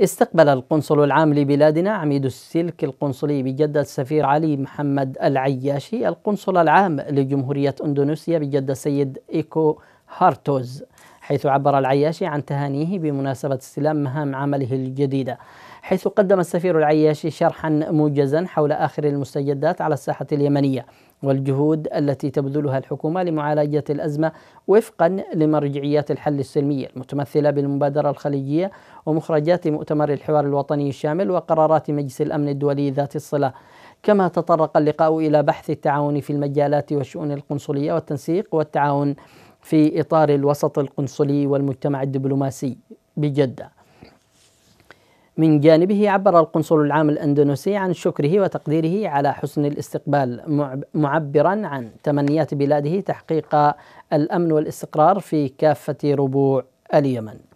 استقبل القنصل العام لبلادنا عميد السلك القنصلي بجدة السفير علي محمد العياشي القنصل العام لجمهورية اندونيسيا بجدة سيد إيكو هارتوز حيث عبر العياشي عن تهانيه بمناسبة استلام مهام عمله الجديدة حيث قدم السفير العياشي شرحا موجزا حول آخر المستجدات على الساحة اليمنية والجهود التي تبذلها الحكومة لمعالجة الأزمة وفقا لمرجعيات الحل السلمية المتمثلة بالمبادرة الخليجية ومخرجات مؤتمر الحوار الوطني الشامل وقرارات مجلس الأمن الدولي ذات الصلة كما تطرق اللقاء إلى بحث التعاون في المجالات والشؤون القنصلية والتنسيق والتعاون في اطار الوسط القنصلي والمجتمع الدبلوماسي بجده. من جانبه عبر القنصل العام الاندونيسي عن شكره وتقديره على حسن الاستقبال معبرا عن تمنيات بلاده تحقيق الامن والاستقرار في كافه ربوع اليمن.